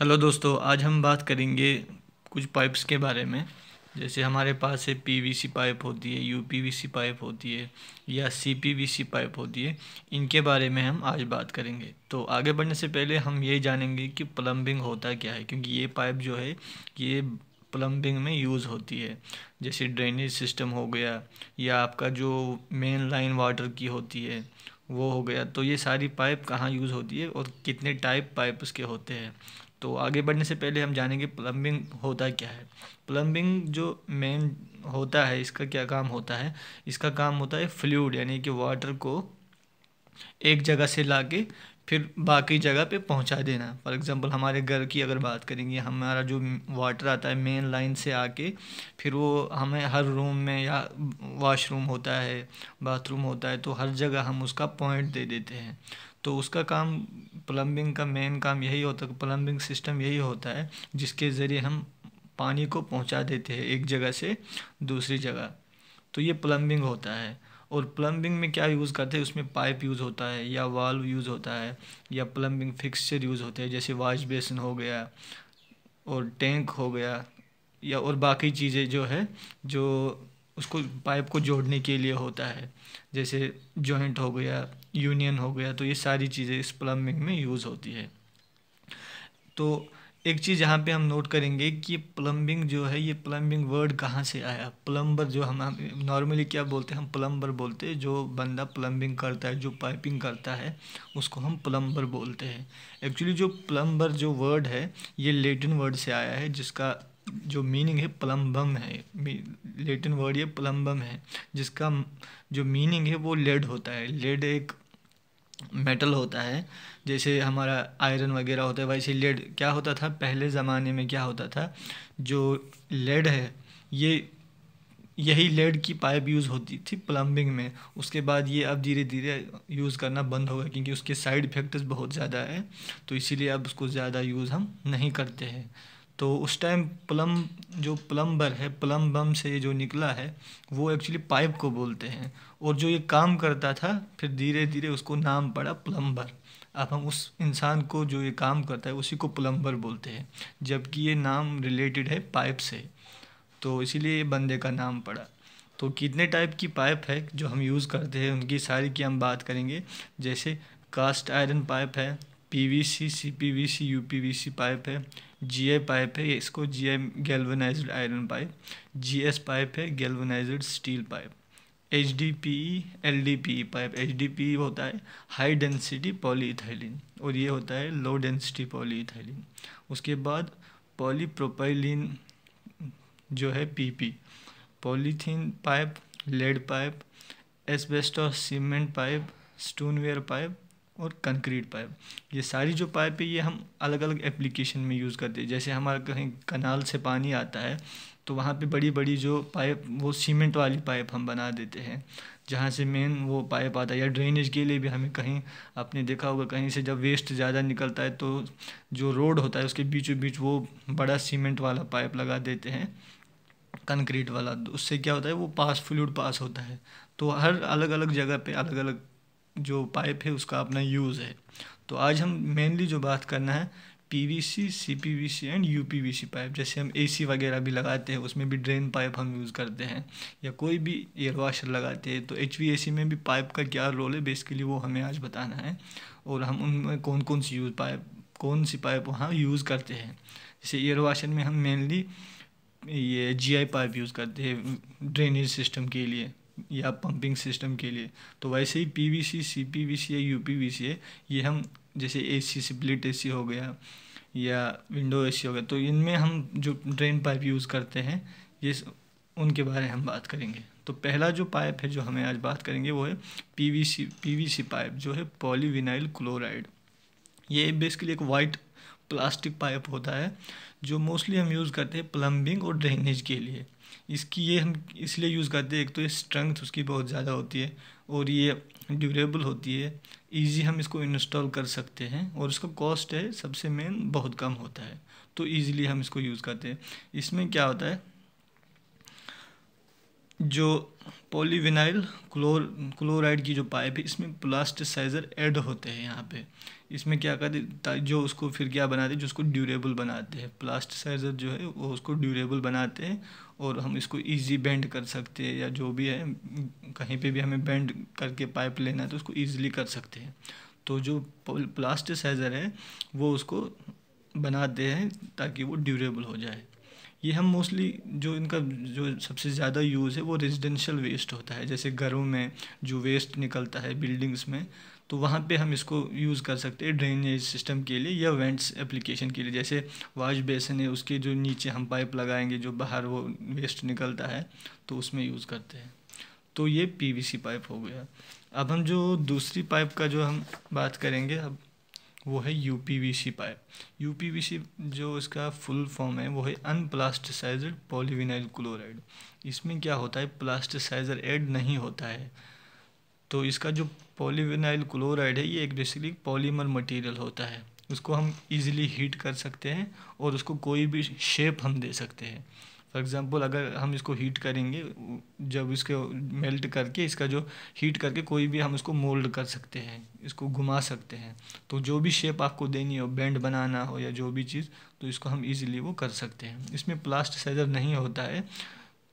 hello दोस्तों आज हम बात करेंगे कुछ पाइप्स के बारे में जैसे हमारे पास है पीवीसी पाइप होती है यूपीवीसी पाइप होती है या सीपीवीसी पाइप होती है इनके बारे में हम आज बात करेंगे तो आगे बढ़ने से पहले हम ये जानेंगे कि प्लम्बिंग होता क्या है क्योंकि ये पाइप जो है ये प्लम्बिंग में यूज़ होती है जैसे ड्रेनेज सिस्टम हो गया या आपका जो मेन लाइन वाटर की होती है वो हो गया तो ये सारी पाइप कहाँ यूज़ होती है और कितने टाइप पाइप उसके होते हैं तो आगे बढ़ने से पहले हम जानेंगे प्लम्बिंग होता क्या है प्लम्बिंग जो मेन होता है इसका क्या काम होता है इसका काम होता है फ्लूड यानी कि वाटर को एक जगह से ला के फिर बाकी जगह पे पहुंचा देना फॉर एग्ज़ाम्पल हमारे घर की अगर बात करेंगे हमारा जो वाटर आता है मेन लाइन से आके फिर वो हमें हर रूम में या वॉशरूम होता है बाथरूम होता है तो हर जगह हम उसका पॉइंट दे देते हैं तो उसका काम प्लम्बिंग का मेन काम यही होता है प्लम्बिंग सिस्टम यही होता है जिसके ज़रिए हम पानी को पहुंचा देते हैं एक जगह से दूसरी जगह तो ये प्लम्बिंग होता है और प्लम्बिंग में क्या यूज़ करते हैं उसमें पाइप यूज़ होता है या वाल्व यूज़ होता है या प्लम्बिंग फिक्सचर यूज़ होते हैं जैसे वाश बेसन हो गया और टैंक हो गया या और बाकी चीज़ें जो है जो उसको पाइप को जोड़ने के लिए होता है जैसे जॉइंट हो गया यूनियन हो गया तो ये सारी चीज़ें इस प्लम्बिंग में यूज़ होती है तो एक चीज़ यहाँ पे हम नोट करेंगे कि प्लम्बिंग जो है ये प्लम्बिंग वर्ड कहाँ से आया प्लम्बर जो हम नॉर्मली क्या बोलते हैं हम प्लम्बर बोलते हैं जो बंदा प्लम्बिंग करता है जो पाइपिंग करता है उसको हम प्लम्बर बोलते हैं एक्चुअली जो प्लम्बर जो वर्ड है ये लेटिन वर्ड से आया है जिसका जो मीनिंग है प्लम्बम है लेटिन वर्ड ये प्लम्बम है जिसका जो मीनिंग है वो लेड होता है लेड एक मेटल होता है जैसे हमारा आयरन वगैरह होता है वैसे लेड क्या होता था पहले ज़माने में क्या होता था जो लेड है ये यही लेड की पाइप यूज़ होती थी प्लम्बिंग में उसके बाद ये अब धीरे धीरे यूज़ करना बंद हो गया क्योंकि उसके साइड इफ़ेक्ट्स बहुत ज़्यादा है तो इसीलिए अब उसको ज़्यादा यूज़ हम नहीं करते हैं तो उस टाइम प्लम जो प्लम्बर है प्लम बम से जो निकला है वो एक्चुअली पाइप को बोलते हैं और जो ये काम करता था फिर धीरे धीरे उसको नाम पड़ा प्लम्बर अब हम उस इंसान को जो ये काम करता है उसी को प्लम्बर बोलते हैं जबकि ये नाम रिलेटेड है पाइप से तो इसीलिए ये बंदे का नाम पड़ा तो कितने टाइप की पाइप है जो हम यूज़ करते हैं उनकी सारी की हम बात करेंगे जैसे कास्ट आयरन पाइप है पीवीसी सीपीवीसी यूपीवीसी पाइप है जी ए पाइप है इसको G A galvanise iron pipe G S pipe है galvanised steel pipe H D P L D P pipe H D P होता है high density polyethylene और ये होता है लो डेंसिटी पॉलीथाइलिन उसके बाद पॉलीप्रोपाइलिन जो है P P polythene pipe lead pipe asbestos cement pipe stoneware pipe और कंक्रीट पाइप ये सारी जो पाइप है ये हम अलग अलग एप्लीकेशन में यूज़ करते हैं जैसे हमारा कहीं कनाल से पानी आता है तो वहाँ पे बड़ी बड़ी जो पाइप वो सीमेंट वाली पाइप हम बना देते हैं जहाँ से मेन वो पाइप आता है या ड्रेनेज के लिए भी हमें कहीं आपने देखा होगा कहीं से जब वेस्ट ज़्यादा निकलता है तो जो रोड होता है उसके बीचों बीच वो बड़ा सीमेंट वाला पाइप लगा देते हैं कंक्रीट वाला उससे क्या होता है वो पास फ्लूड पास होता है तो हर अलग अलग जगह पे अलग अलग जो पाइप है उसका अपना यूज़ है तो आज हम मेनली जो बात करना है PVC CPVC and UPVC pipe जैसे हम एसी वगैरह भी लगाते हैं उसमें भी ड्रेन पाइप हम यूज़ करते हैं या कोई भी एयर वाशर लगाते हैं तो एचवीएसी में भी पाइप का क्या रोल है बेसिकली वो हमें आज बताना है और हम उनमें कौन कौन सी यूज़ पाइप कौन सी पाइप वहाँ यूज़ करते हैं जैसे एयर वाशर में हम मेनली ये जीआई पाइप यूज़ करते हैं ड्रेनेज सिस्टम के लिए या पंपिंग सिस्टम के लिए तो वैसे ही P V C C P V C या यू पी वी सी है ये हम जैसे ए सी सिबलिट ए सी हो गया या विंडो ए सी हो गया तो इनमें हम जो ड्रेन पाइप यूज़ करते हैं ये उनके बारे में हम बात करेंगे तो पहला जो पाइप है जो हमें आज बात करेंगे वो है पीवीसी पीवीसी पाइप जो है पॉलीविनाइल क्लोराइड ये बेसिकली एक वाइट प्लास्टिक पाइप होता है जो मोस्टली हम यूज़ करते हैं प्लम्बिंग और ड्रेनेज के लिए इसकी ये हम इसलिए यूज़ करते हैं एक तो ये स्ट्रेंथ उसकी बहुत ज़्यादा होती है और ये ड्यूरेबल होती है ईजी हम इसको इंस्टॉल कर सकते हैं और इसका कॉस्ट है सबसे मेन बहुत कम होता है तो ईज़िली हम इसको यूज़ करते हैं इसमें क्या होता है जो पॉलीविनाइल क्लोर क्लोराइड की जो पाइप है इसमें प्लास्टिसाइज़र ऐड होते हैं यहाँ पे इसमें क्या करते जो उसको फिर क्या बनाते हैं जो उसको ड्यूरेबल बनाते हैं प्लास्टिसाइज़र जो है वो उसको ड्यूरेबल बनाते हैं और हम इसको इजी बेंड कर सकते हैं या जो भी है कहीं पे भी हमें बेंड करके पाइप लेना है तो उसको ईजिली कर सकते हैं तो जो प्लास्टिसाइज़र है वो उसको बनाते हैं ताकि वो ड्यूरेबल हो जाए ये हम मोस्टली जो इनका जो सबसे ज़्यादा यूज़ है वो रेजिडेंशियल वेस्ट होता है जैसे घरों में जो वेस्ट निकलता है बिल्डिंग्स में तो वहाँ पे हम इसको यूज़ कर सकते हैं ड्रेनेज सिस्टम के लिए या वेंट्स एप्लीकेशन के लिए जैसे वाश बेसन है उसके जो नीचे हम पाइप लगाएंगे जो बाहर वो वेस्ट निकलता है तो उसमें यूज़ करते हैं तो ये पीवीसी पाइप हो गया अब हम जो दूसरी पाइप का जो हम बात करेंगे अब वो है U P V C pipe U P V C जो इसका फुल फॉर्म है वो है प्लास्टिसाइज पॉलीविनाइल क्लोराइड इसमें क्या होता है प्लास्टिसाइजर ऐड नहीं होता है तो इसका जो पॉलीविनाइल क्लोराइड है ये एक बेसिकली पॉलीमर मटेरियल होता है उसको हम इजीली हीट कर सकते हैं और उसको कोई भी शेप हम दे सकते हैं फॉर एग्ज़ाम्पल अगर हम इसको हीट करेंगे जब इसके मेल्ट करके इसका जो हीट करके कोई भी हम इसको मोल्ड कर सकते हैं इसको घुमा सकते हैं तो जो भी शेप आपको देनी हो बैंड बनाना हो या जो भी चीज़ तो इसको हम ईज़िली वो कर सकते हैं इसमें प्लास्ट साइज़र नहीं होता है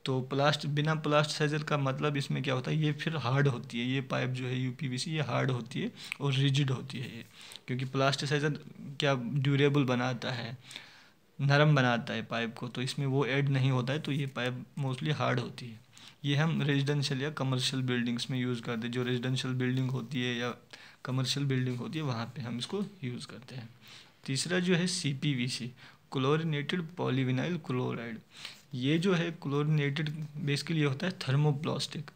तो प्लास्ट बिना प्लास्ट साइजर का मतलब इसमें क्या होता है ये फिर हार्ड होती है ये पाइप जो है यू ये हार्ड होती है और रिजिड होती है ये क्योंकि प्लास्ट साइजर क्या ड्यूरेबल बनाता है नरम बनाता है पाइप को तो इसमें वो ऐड नहीं होता है तो ये पाइप मोस्टली हार्ड होती है ये हम रेजिडेंशियल या कमर्शियल बिल्डिंग्स में यूज़ करते हैं जो रेजिडेंशियल बिल्डिंग होती है या कमर्शियल बिल्डिंग होती है वहाँ पे हम इसको यूज़ करते हैं तीसरा जो है C P V C chlorinated polyvinyl chloride ये जो है क्लोरिनेटेड बेसिकली ये होता है थर्मोप्लास्टिक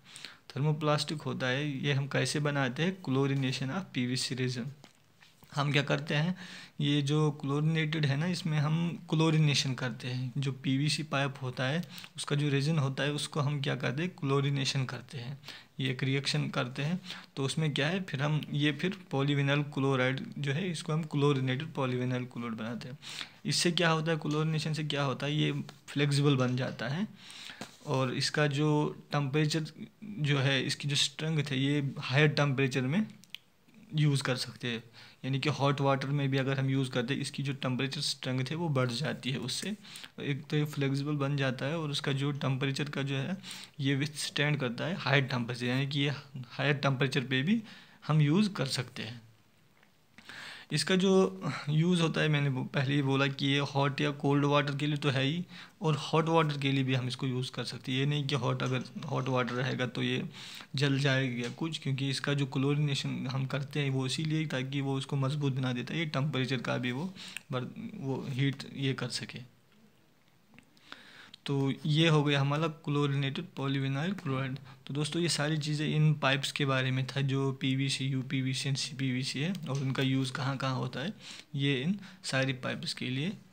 थर्मोप्लास्टिक होता है ये हम कैसे बनाते हैं chlorination of P V C resin हम क्या करते हैं ये जो क्लोरिनेटेड है ना इसमें हम क्लोरिनेशन करते हैं जो पीवीसी पाइप होता है उसका जो रेजन होता है उसको हम क्या करते हैं क्लोरिनेशन करते हैं ये एक रिएक्शन करते हैं तो उसमें क्या है फिर हम ये फिर पॉलीविनल क्लोराइड जो है इसको हम क्लोरिनेटेड पॉलीविनल क्लोराइड बनाते हैं इससे क्या होता है क्लोरिनेशन से क्या होता है ये फ्लेक्सिबल बन जाता है और इसका जो टम्परेचर जो है इसकी जो स्ट्रेंथ है ये हायर टम्परेचर में यूज़ कर सकते हैं यानी कि हॉट वाटर में भी अगर हम यूज़ करते हैं इसकी जो टेम्परेचर स्ट्रेंथ है वो बढ़ जाती है उससे एक तो ये फ्लेक्सिबल बन जाता है और उसका जो टेम्परेचर का जो है ये विथ स्टैंड करता है हाई टेम्परेचर यानी कि ये हायर टेम्परेचर पे भी हम यूज़ कर सकते हैं इसका जो यूज़ होता है मैंने पहले ही बोला कि ये हॉट या कोल्ड वाटर के लिए तो है ही और हॉट वाटर के लिए भी हम इसको यूज़ कर सकते हैं ये नहीं कि हॉट अगर हॉट वाटर रहेगा तो ये जल जाएगा या कुछ क्योंकि इसका जो क्लोरिनेशन हम करते हैं वो इसीलिए ताकि वो उसको मजबूत बना देता है ये टम्परेचर का भी वो वो हीट ये कर सके तो ये हो गया हमारा क्लोरिनेटेड पॉलीविनाइल क्लोराइड तो दोस्तों ये सारी चीज़ें इन पाइप्स के बारे में था जो पीवीसी, यूपीवीसी एंड सीपीवीसी है और उनका यूज़ कहाँ कहाँ होता है ये इन सारी पाइप्स के लिए